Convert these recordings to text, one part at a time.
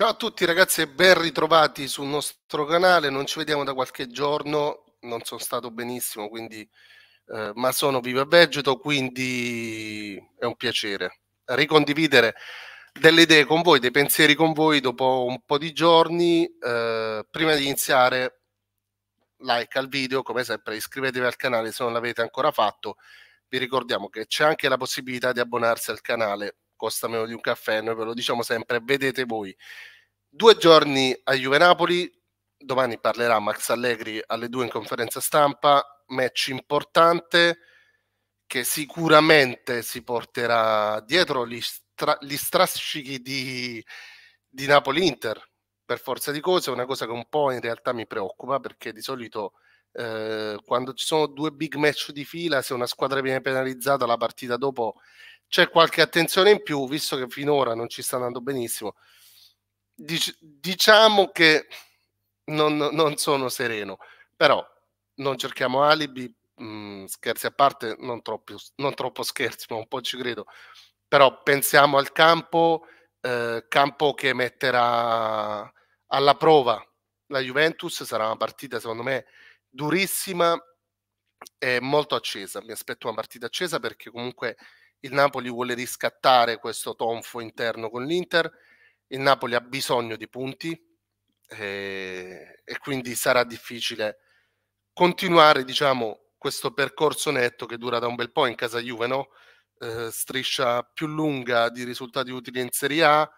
Ciao a tutti ragazzi e ben ritrovati sul nostro canale, non ci vediamo da qualche giorno, non sono stato benissimo, quindi, eh, ma sono vivo e vegeto, quindi è un piacere ricondividere delle idee con voi, dei pensieri con voi dopo un po' di giorni. Eh, prima di iniziare, like al video, come sempre, iscrivetevi al canale se non l'avete ancora fatto. Vi ricordiamo che c'è anche la possibilità di abbonarsi al canale costa meno di un caffè, noi ve lo diciamo sempre, vedete voi. Due giorni a Juve Napoli, domani parlerà Max Allegri alle due in conferenza stampa, match importante che sicuramente si porterà dietro gli, stra- gli strascichi di, di Napoli-Inter, per forza di cose, è una cosa che un po' in realtà mi preoccupa perché di solito eh, quando ci sono due big match di fila, se una squadra viene penalizzata la partita dopo c'è qualche attenzione in più, visto che finora non ci sta andando benissimo, dic- diciamo che non, non, sono sereno, però non cerchiamo alibi, mh, mm, scherzi a parte, non, troppi, non troppo scherzi, ma un po' ci credo, però pensiamo al campo, eh, campo che metterà alla prova la Juventus, sarà una partita secondo me durissima e molto accesa, mi aspetto una partita accesa perché comunque il Napoli vuole riscattare questo tonfo interno con l'Inter il Napoli ha bisogno di punti e, eh, e quindi sarà difficile continuare diciamo, questo percorso netto che dura da un bel po' in casa Juve, no? eh, striscia più lunga di risultati utili in Serie A,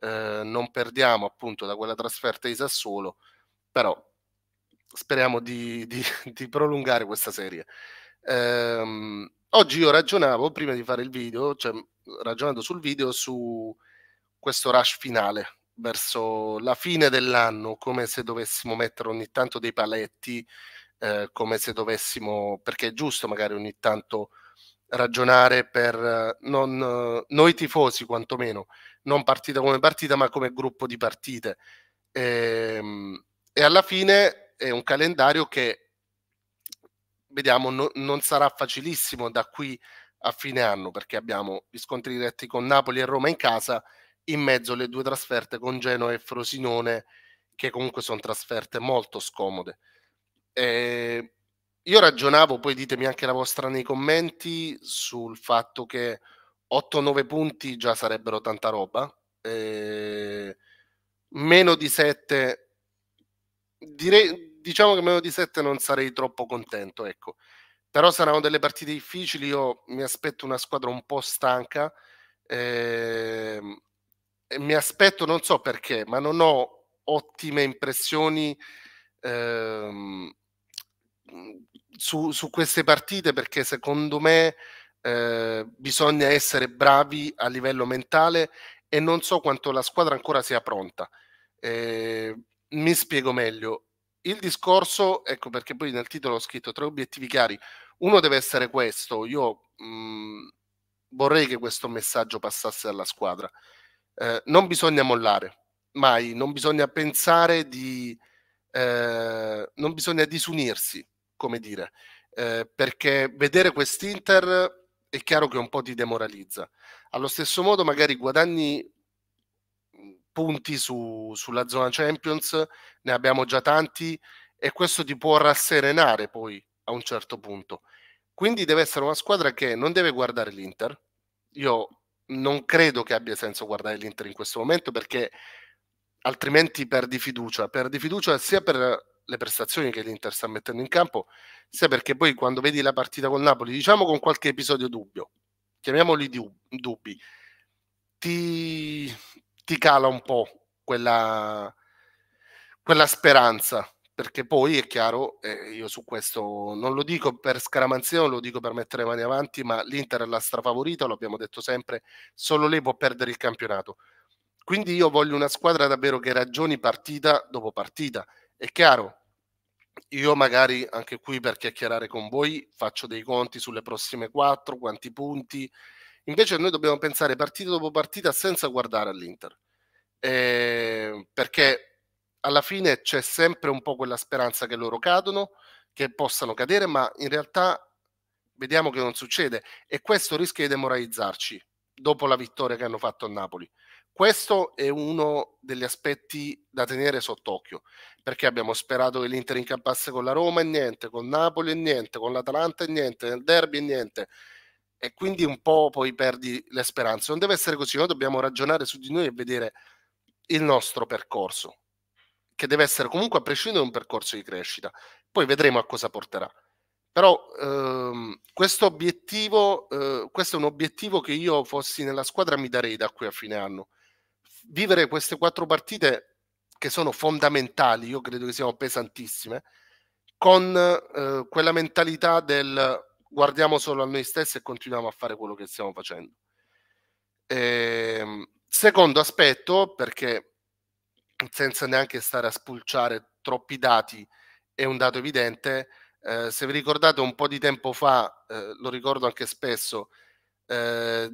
eh, non perdiamo appunto da quella trasferta di Sassuolo, però speriamo di, di, di prolungare questa serie. Eh, oggi io ragionavo, prima di fare il video, cioè ragionando sul video, su questo rush finale verso la fine dell'anno, come se dovessimo mettere ogni tanto dei paletti, eh, come se dovessimo, perché è giusto magari ogni tanto ragionare per eh, non, eh, noi tifosi quantomeno, non partita come partita, ma come gruppo di partite. E, ehm, e alla fine è un calendario che vediamo no, non sarà facilissimo da qui a fine anno perché abbiamo gli scontri diretti con Napoli e Roma in casa in mezzo le due trasferte con Genoa e Frosinone, che comunque sono trasferte molto scomode. Eh, io ragionavo, poi ditemi anche la vostra nei commenti, sul fatto che 8-9 punti già sarebbero tanta roba, eh, meno di 7, direi, diciamo che meno di 7 non sarei troppo contento, ecco. Però saranno delle partite difficili, io mi aspetto una squadra un po' stanca. Eh, mi aspetto, non so perché, ma non ho ottime impressioni ehm, su, su, queste partite perché secondo me eh, bisogna essere bravi a livello mentale e non so quanto la squadra ancora sia pronta. Eh, mi spiego meglio. Il discorso, ecco perché poi nel titolo ho scritto tre obiettivi chiari. Uno deve essere questo. Io mh, mm, vorrei che questo messaggio passasse alla squadra eh, non bisogna mollare, mai, non bisogna pensare di... Eh, non bisogna disunirsi, come dire, eh, perché vedere quest'Inter è chiaro che un po' ti demoralizza. Allo stesso modo magari guadagni mm, punti su, sulla zona Champions, ne abbiamo già tanti e questo ti può rasserenare poi a un certo punto. Quindi deve essere una squadra che non deve guardare l'Inter. Io non credo che abbia senso guardare l'Inter in questo momento perché altrimenti perdi fiducia. Perdi fiducia sia per le prestazioni che l'Inter sta mettendo in campo, sia perché poi quando vedi la partita con Napoli, diciamo con qualche episodio dubbio, chiamiamoli dubbi, ti, ti cala un po' quella, quella speranza perché poi è chiaro, eh, io su questo non lo dico per scaramanzia, non lo dico per mettere mani avanti, ma l'Inter è la strafavorita, lo abbiamo detto sempre, solo lei può perdere il campionato. Quindi io voglio una squadra davvero che ragioni partita dopo partita. È chiaro, io magari anche qui per chiacchierare con voi faccio dei conti sulle prossime quattro, quanti punti. Invece noi dobbiamo pensare partita dopo partita senza guardare all'Inter. Eh, perché alla fine c'è sempre un po' quella speranza che loro cadono, che possano cadere, ma in realtà vediamo che non succede e questo rischia di demoralizzarci dopo la vittoria che hanno fatto a Napoli. Questo è uno degli aspetti da tenere sott'occhio, perché abbiamo sperato che l'Inter incappasse con la Roma e niente, con Napoli e niente, con l'Atalanta e niente, nel derby e niente. E quindi un po' poi perdi le speranze. Non deve essere così, noi dobbiamo ragionare su di noi e vedere il nostro percorso che deve essere comunque a prescindere da un percorso di crescita. Poi vedremo a cosa porterà. Però ehm, questo obiettivo, eh, questo è un obiettivo che io fossi nella squadra mi darei da qui a fine anno. Vivere queste quattro partite che sono fondamentali, io credo che siano pesantissime, con eh, quella mentalità del guardiamo solo a noi stessi e continuiamo a fare quello che stiamo facendo. E, ehm, secondo aspetto, perché senza neanche stare a spulciare troppi dati, è un dato evidente. Eh, se vi ricordate un po' di tempo fa, eh, lo ricordo anche spesso, eh,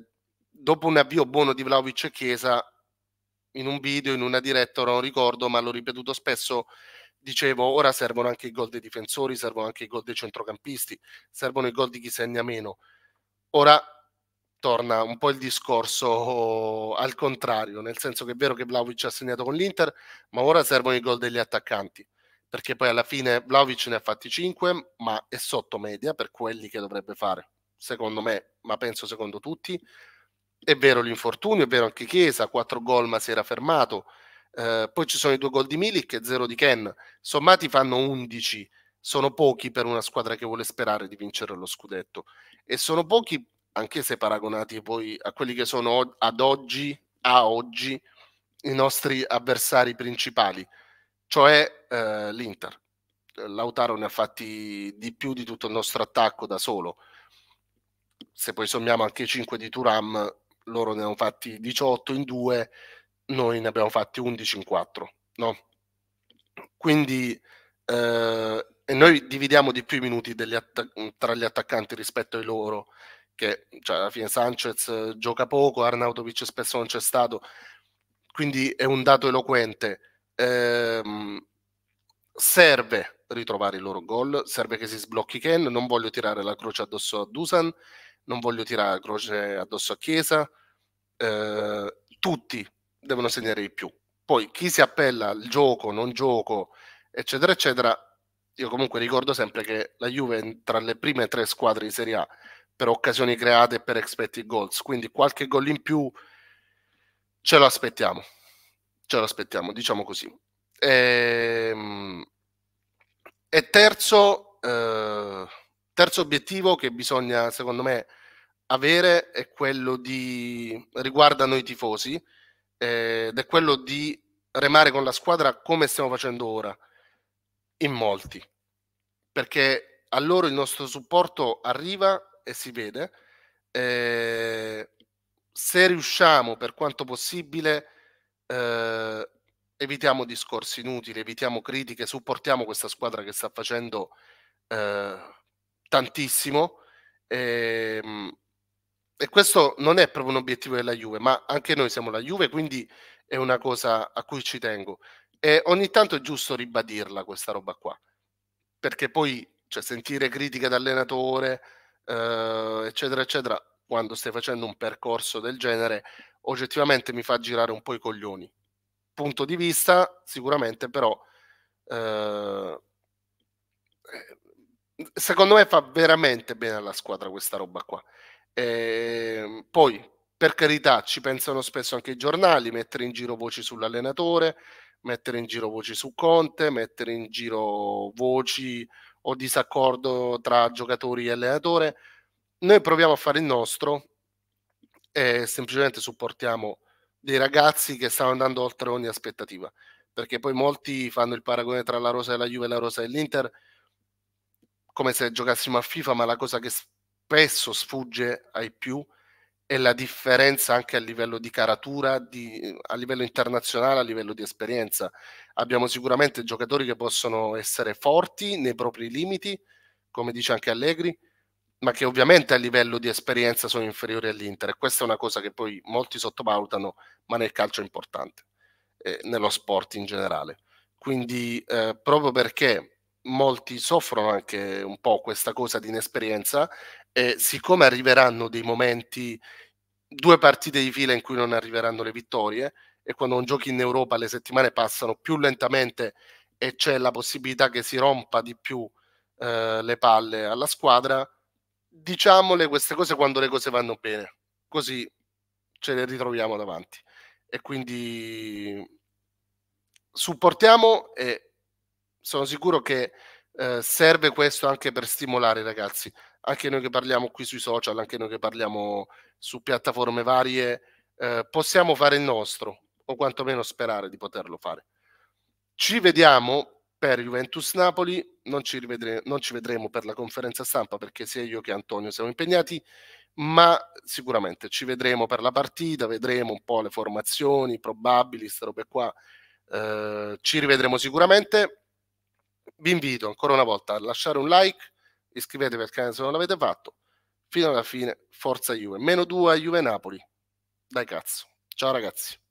dopo un avvio buono di Vlaovic e Chiesa, in un video, in una diretta, ora non ricordo, ma l'ho ripetuto spesso, dicevo, ora servono anche i gol dei difensori, servono anche i gol dei centrocampisti, servono i gol di chi segna meno. Ora torna un po' il discorso oh, al contrario, nel senso che è vero che Vlaovic ha segnato con l'Inter, ma ora servono i gol degli attaccanti, perché poi alla fine Vlaovic ne ha fatti 5, ma è sotto media per quelli che dovrebbe fare, secondo me, ma penso secondo tutti. È vero l'infortunio, è vero anche Chiesa, 4 gol ma si era fermato. Eh, poi ci sono i due gol di Milik e 0 di Ken, sommati fanno 11 sono pochi per una squadra che vuole sperare di vincere lo scudetto e sono pochi anche se paragonati poi a quelli che sono ad oggi, a oggi, i nostri avversari principali, cioè eh, l'Inter. Lautaro ne ha fatti di più di tutto il nostro attacco da solo. Se poi sommiamo anche i 5 di Turam, loro ne hanno fatti 18 in 2, noi ne abbiamo fatti 11 in 4, no? Quindi eh, noi dividiamo di più i minuti att- tra gli attaccanti rispetto ai loro che cioè, alla fine Sanchez eh, gioca poco, Arnautovic spesso non c'è stato, quindi è un dato eloquente. Ehm, serve ritrovare il loro gol, serve che si sblocchi Ken, non voglio tirare la croce addosso a Dusan, non voglio tirare la croce addosso a Chiesa, ehm, tutti devono segnare di più. Poi chi si appella al gioco, non gioco, eccetera, eccetera, io comunque ricordo sempre che la Juve è tra le prime tre squadre di Serie A per occasioni create e per expected goals. Quindi qualche gol in più ce lo aspettiamo. Ce lo aspettiamo, diciamo così. E, ehm, e terzo, eh, terzo obiettivo che bisogna, secondo me, avere è quello di riguarda noi tifosi eh, ed è quello di remare con la squadra come stiamo facendo ora in molti perché a loro il nostro supporto arriva e si vede. Eh, se riusciamo per quanto possibile, eh, evitiamo discorsi inutili, evitiamo critiche, supportiamo questa squadra che sta facendo eh, tantissimo. E, ehm, e questo non è proprio un obiettivo della Juve, ma anche noi siamo la Juve, quindi è una cosa a cui ci tengo. E ogni tanto è giusto ribadirla questa roba qua, perché poi cioè, sentire critiche dall'allenatore eh, eccetera, eccetera, quando stai facendo un percorso del genere, oggettivamente mi fa girare un po' i coglioni. Punto di vista, sicuramente, però, ehm, eh, secondo me fa veramente bene alla squadra questa roba qua. E ehm, poi, per carità, ci pensano spesso anche i giornali, mettere in giro voci sull'allenatore, mettere in giro voci su Conte, mettere in giro voci o disaccordo tra giocatori e allenatore. Noi proviamo a fare il nostro e semplicemente supportiamo dei ragazzi che stanno andando oltre ogni aspettativa, perché poi molti fanno il paragone tra la rosa della Juve e la rosa dell'Inter come se giocassimo a FIFA, ma la cosa che spesso sfugge ai più è e la differenza anche a livello di caratura, di, a livello internazionale, a livello di esperienza. Abbiamo sicuramente giocatori che possono essere forti nei propri limiti, come dice anche Allegri, ma che ovviamente a livello di esperienza sono inferiori all'Inter. E questa è una cosa che poi molti sottovalutano, ma nel calcio è importante, eh, nello sport in generale. Quindi eh, proprio perché molti soffrono anche un po' questa cosa di inesperienza, eh, siccome arriveranno dei momenti, due partite di fila in cui non arriveranno le vittorie, e quando non giochi in Europa le settimane passano più lentamente e c'è la possibilità che si rompa di più eh, le palle alla squadra, diciamole queste cose quando le cose vanno bene, così ce le ritroviamo davanti. E quindi supportiamo e sono sicuro che eh, serve questo anche per stimolare i ragazzi anche noi che parliamo qui sui social, anche noi che parliamo su piattaforme varie, eh, possiamo fare il nostro, o quantomeno sperare di poterlo fare. Ci vediamo per Juventus Napoli, non ci, non ci vedremo per la conferenza stampa perché sia io che Antonio siamo impegnati, ma sicuramente ci vedremo per la partita, vedremo un po' le formazioni probabili, queste robe qua. Eh, ci rivedremo sicuramente. Vi invito ancora una volta a lasciare un like, iscrivetevi al canale se non l'avete fatto. Fino alla fine, forza Juve. Meno 2 a Juve Napoli. Dai cazzo. Ciao ragazzi.